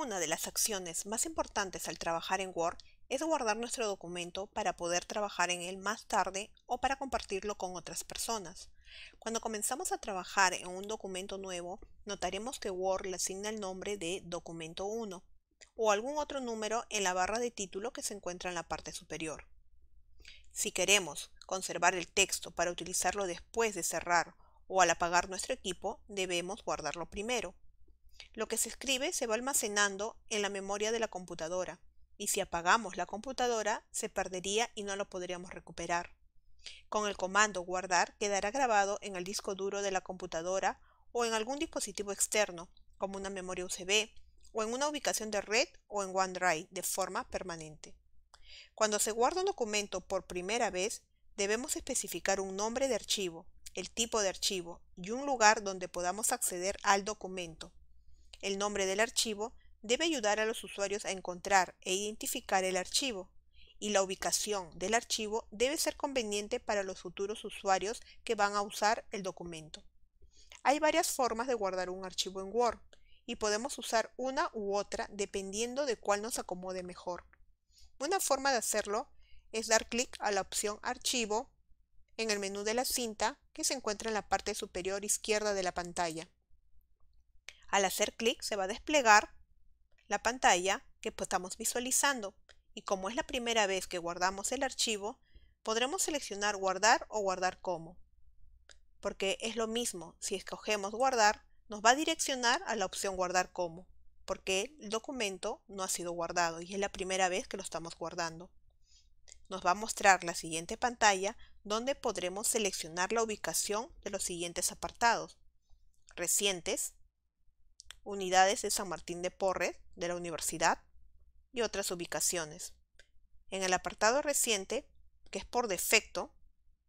Una de las acciones más importantes al trabajar en Word es guardar nuestro documento para poder trabajar en él más tarde o para compartirlo con otras personas. Cuando comenzamos a trabajar en un documento nuevo, notaremos que Word le asigna el nombre de Documento 1 o algún otro número en la barra de título que se encuentra en la parte superior. Si queremos conservar el texto para utilizarlo después de cerrar o al apagar nuestro equipo, debemos guardarlo primero. Lo que se escribe se va almacenando en la memoria de la computadora y si apagamos la computadora se perdería y no lo podríamos recuperar. Con el comando guardar quedará grabado en el disco duro de la computadora o en algún dispositivo externo, como una memoria USB, o en una ubicación de red o en OneDrive de forma permanente. Cuando se guarda un documento por primera vez, debemos especificar un nombre de archivo, el tipo de archivo y un lugar donde podamos acceder al documento el nombre del archivo debe ayudar a los usuarios a encontrar e identificar el archivo, y la ubicación del archivo debe ser conveniente para los futuros usuarios que van a usar el documento. Hay varias formas de guardar un archivo en Word, y podemos usar una u otra dependiendo de cuál nos acomode mejor. Una forma de hacerlo es dar clic a la opción Archivo en el menú de la cinta que se encuentra en la parte superior izquierda de la pantalla. Al hacer clic se va a desplegar la pantalla que pues, estamos visualizando y como es la primera vez que guardamos el archivo, podremos seleccionar guardar o guardar como. Porque es lo mismo, si escogemos guardar, nos va a direccionar a la opción guardar como, porque el documento no ha sido guardado y es la primera vez que lo estamos guardando. Nos va a mostrar la siguiente pantalla donde podremos seleccionar la ubicación de los siguientes apartados. Recientes, unidades de San Martín de Porres de la universidad y otras ubicaciones. En el apartado reciente, que es por defecto,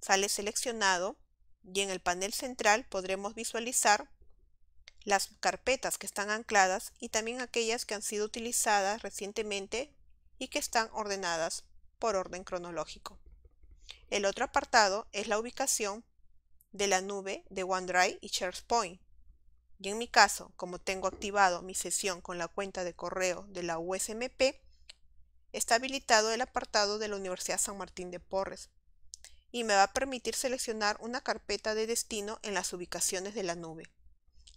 sale seleccionado y en el panel central podremos visualizar las carpetas que están ancladas y también aquellas que han sido utilizadas recientemente y que están ordenadas por orden cronológico. El otro apartado es la ubicación de la nube de OneDrive y SharePoint y en mi caso, como tengo activado mi sesión con la cuenta de correo de la USMP, está habilitado el apartado de la Universidad San Martín de Porres y me va a permitir seleccionar una carpeta de destino en las ubicaciones de la nube.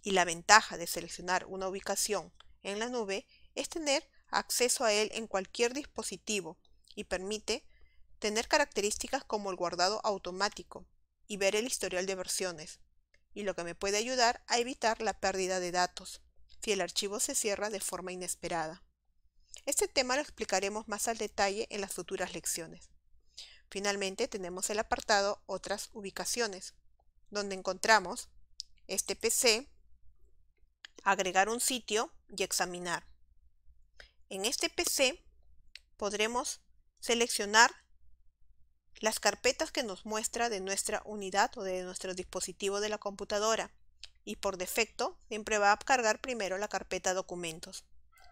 Y la ventaja de seleccionar una ubicación en la nube es tener acceso a él en cualquier dispositivo y permite tener características como el guardado automático y ver el historial de versiones, y lo que me puede ayudar a evitar la pérdida de datos si el archivo se cierra de forma inesperada. Este tema lo explicaremos más al detalle en las futuras lecciones. Finalmente tenemos el apartado Otras ubicaciones, donde encontramos este PC, agregar un sitio y examinar. En este PC podremos seleccionar las carpetas que nos muestra de nuestra unidad o de nuestro dispositivo de la computadora y por defecto siempre va a cargar primero la carpeta documentos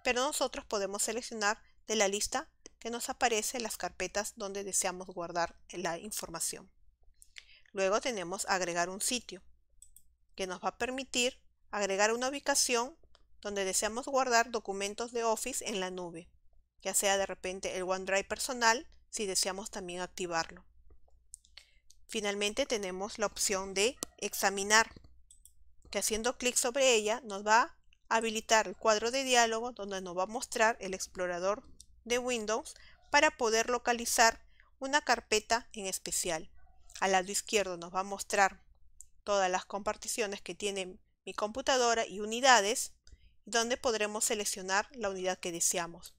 pero nosotros podemos seleccionar de la lista que nos aparece las carpetas donde deseamos guardar la información luego tenemos agregar un sitio que nos va a permitir agregar una ubicación donde deseamos guardar documentos de Office en la nube ya sea de repente el OneDrive personal si deseamos también activarlo. Finalmente tenemos la opción de examinar, que haciendo clic sobre ella nos va a habilitar el cuadro de diálogo donde nos va a mostrar el explorador de Windows para poder localizar una carpeta en especial. Al lado izquierdo nos va a mostrar todas las comparticiones que tiene mi computadora y unidades, donde podremos seleccionar la unidad que deseamos.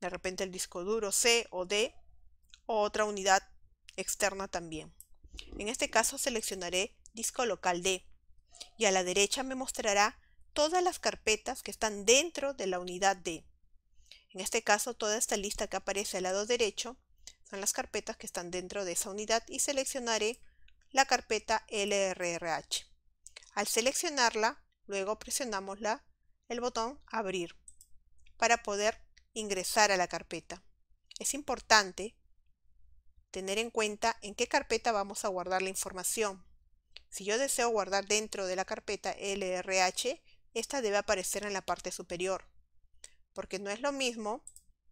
De repente el disco duro C o D otra unidad externa también. En este caso seleccionaré disco local D y a la derecha me mostrará todas las carpetas que están dentro de la unidad D. En este caso toda esta lista que aparece al lado derecho son las carpetas que están dentro de esa unidad y seleccionaré la carpeta LRRH. Al seleccionarla, luego presionamos la, el botón abrir para poder ingresar a la carpeta. Es importante tener en cuenta en qué carpeta vamos a guardar la información. Si yo deseo guardar dentro de la carpeta LRH, esta debe aparecer en la parte superior, porque no es lo mismo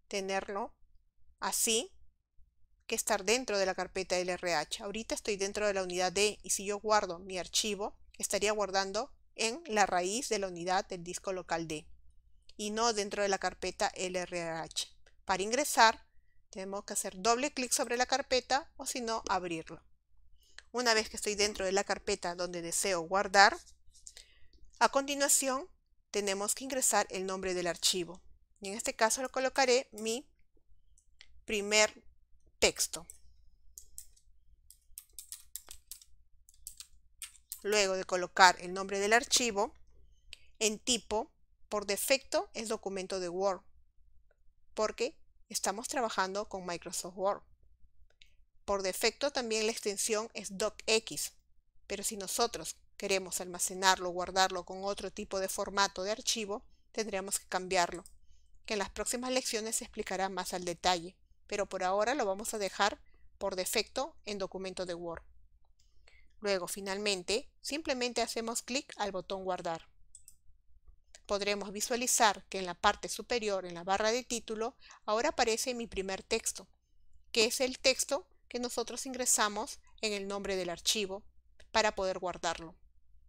tenerlo así que estar dentro de la carpeta LRH. Ahorita estoy dentro de la unidad D y si yo guardo mi archivo, estaría guardando en la raíz de la unidad del disco local D y no dentro de la carpeta LRH. Para ingresar, tenemos que hacer doble clic sobre la carpeta o si no, abrirlo. Una vez que estoy dentro de la carpeta donde deseo guardar, a continuación tenemos que ingresar el nombre del archivo. Y en este caso lo colocaré mi primer texto. Luego de colocar el nombre del archivo, en tipo, por defecto es documento de Word, porque estamos trabajando con Microsoft Word. Por defecto también la extensión es DocX, pero si nosotros queremos almacenarlo o guardarlo con otro tipo de formato de archivo, tendríamos que cambiarlo, que en las próximas lecciones se explicará más al detalle, pero por ahora lo vamos a dejar por defecto en documento de Word. Luego, finalmente, simplemente hacemos clic al botón guardar podremos visualizar que en la parte superior, en la barra de título, ahora aparece mi primer texto, que es el texto que nosotros ingresamos en el nombre del archivo para poder guardarlo.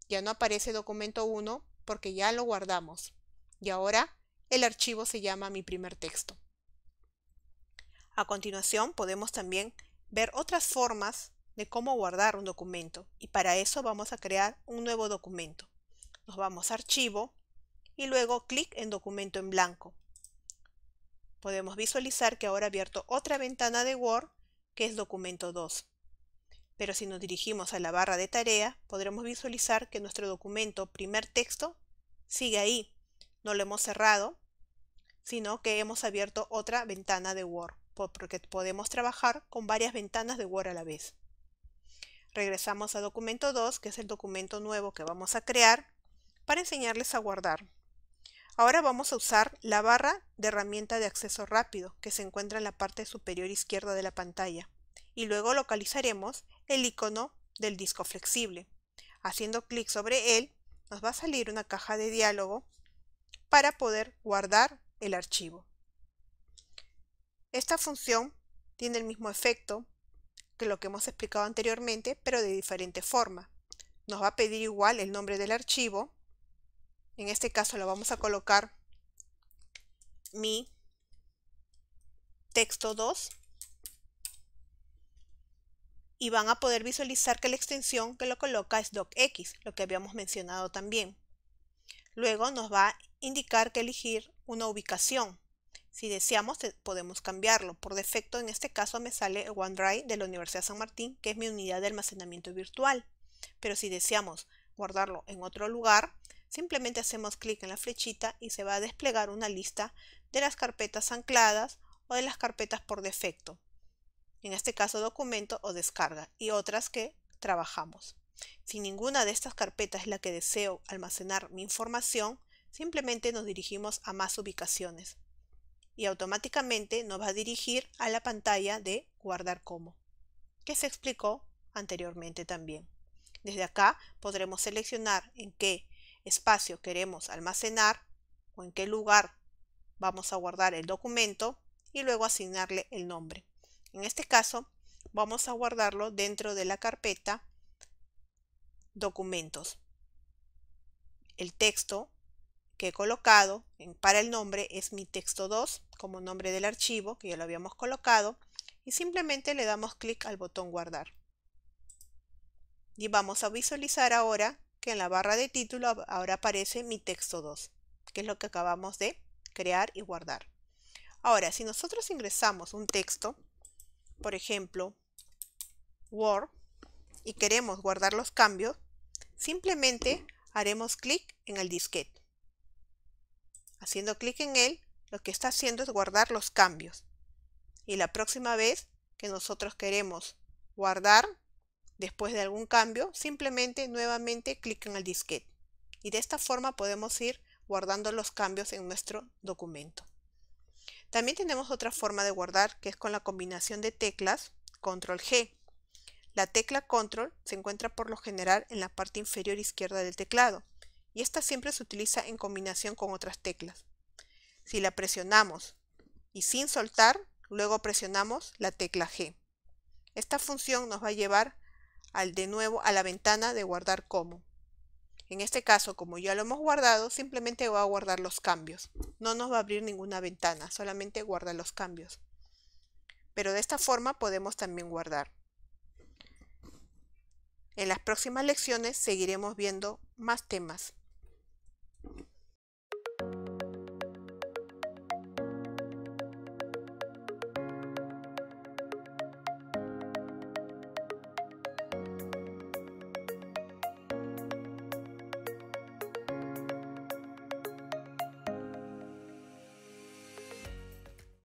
Ya no aparece documento 1 porque ya lo guardamos. Y ahora el archivo se llama mi primer texto. A continuación podemos también ver otras formas de cómo guardar un documento y para eso vamos a crear un nuevo documento. Nos vamos a archivo, y luego clic en documento en blanco. Podemos visualizar que ahora ha abierto otra ventana de Word que es documento 2. Pero si nos dirigimos a la barra de tarea, podremos visualizar que nuestro documento primer texto sigue ahí. No lo hemos cerrado, sino que hemos abierto otra ventana de Word, porque podemos trabajar con varias ventanas de Word a la vez. Regresamos a documento 2, que es el documento nuevo que vamos a crear, para enseñarles a guardar. Ahora vamos a usar la barra de herramienta de acceso rápido que se encuentra en la parte superior izquierda de la pantalla y luego localizaremos el icono del disco flexible. Haciendo clic sobre él nos va a salir una caja de diálogo para poder guardar el archivo. Esta función tiene el mismo efecto que lo que hemos explicado anteriormente, pero de diferente forma. Nos va a pedir igual el nombre del archivo, en este caso lo vamos a colocar mi texto 2 y van a poder visualizar que la extensión que lo coloca es docx, lo que habíamos mencionado también. Luego nos va a indicar que elegir una ubicación. Si deseamos podemos cambiarlo. Por defecto en este caso me sale OneDrive de la Universidad San Martín, que es mi unidad de almacenamiento virtual. Pero si deseamos guardarlo en otro lugar, simplemente hacemos clic en la flechita y se va a desplegar una lista de las carpetas ancladas o de las carpetas por defecto. En este caso documento o descarga y otras que trabajamos. Si ninguna de estas carpetas es la que deseo almacenar mi información, simplemente nos dirigimos a más ubicaciones y automáticamente nos va a dirigir a la pantalla de guardar como, que se explicó anteriormente también. Desde acá podremos seleccionar en qué espacio queremos almacenar o en qué lugar vamos a guardar el documento y luego asignarle el nombre. En este caso vamos a guardarlo dentro de la carpeta documentos. El texto que he colocado en, para el nombre es mi texto 2 como nombre del archivo que ya lo habíamos colocado y simplemente le damos clic al botón guardar. Y vamos a visualizar ahora que en la barra de título ahora aparece mi texto 2, que es lo que acabamos de crear y guardar. Ahora, si nosotros ingresamos un texto, por ejemplo, Word, y queremos guardar los cambios, simplemente haremos clic en el disquete. Haciendo clic en él, lo que está haciendo es guardar los cambios. Y la próxima vez que nosotros queremos guardar Después de algún cambio, simplemente nuevamente clic en el disquete. Y de esta forma podemos ir guardando los cambios en nuestro documento. También tenemos otra forma de guardar que es con la combinación de teclas Control G. La tecla Control se encuentra por lo general en la parte inferior izquierda del teclado y esta siempre se utiliza en combinación con otras teclas. Si la presionamos y sin soltar, luego presionamos la tecla G. Esta función nos va a llevar al de nuevo a la ventana de guardar como. En este caso, como ya lo hemos guardado, simplemente va a guardar los cambios. No nos va a abrir ninguna ventana, solamente guarda los cambios. Pero de esta forma podemos también guardar. En las próximas lecciones seguiremos viendo más temas.